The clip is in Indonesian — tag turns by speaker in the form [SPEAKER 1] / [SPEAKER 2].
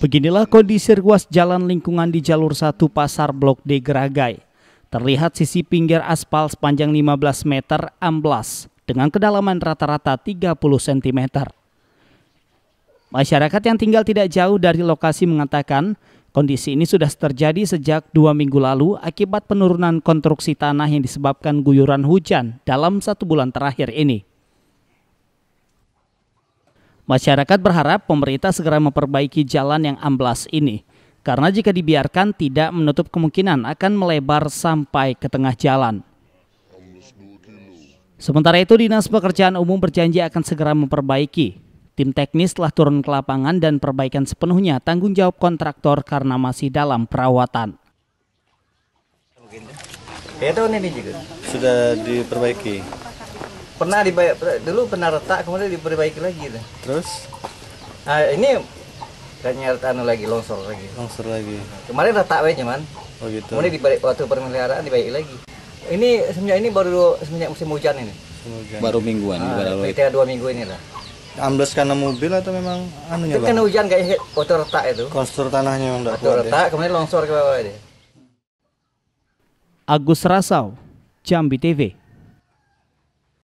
[SPEAKER 1] Beginilah kondisi ruas jalan lingkungan di jalur Satu Pasar Blok D Geragai. Terlihat sisi pinggir aspal sepanjang 15 meter amblas dengan kedalaman rata-rata 30 cm. Masyarakat yang tinggal tidak jauh dari lokasi mengatakan kondisi ini sudah terjadi sejak dua minggu lalu akibat penurunan konstruksi tanah yang disebabkan guyuran hujan dalam satu bulan terakhir ini. Masyarakat berharap pemerintah segera memperbaiki jalan yang amblas ini, karena jika dibiarkan tidak menutup kemungkinan akan melebar sampai ke tengah jalan. Sementara itu, Dinas Pekerjaan Umum berjanji akan segera memperbaiki. Tim teknis telah turun ke lapangan dan perbaikan sepenuhnya tanggung jawab kontraktor karena masih dalam perawatan.
[SPEAKER 2] Sudah diperbaiki pernah dibayar dulu pernah retak kemudian diperbaiki lagi deh. terus nah, ini kayaknya retak anu lagi longsor lagi longsor lagi kemarin retak aja man oh gitu kemudian dibayar, waktu pemeliharaan dibaiki lagi ini semenjak ini baru semenjak musim hujan ini
[SPEAKER 1] hujan. baru mingguan nah, baru kita
[SPEAKER 2] dua minggu ini lah ambles karena mobil atau memang anunya itu karena hujan kayak waktu retak itu
[SPEAKER 1] konstruktur tanahnya yang waktu ya? retak ya.
[SPEAKER 2] kemudian longsor ke bawah deh
[SPEAKER 1] Agus Rasau Jambi TV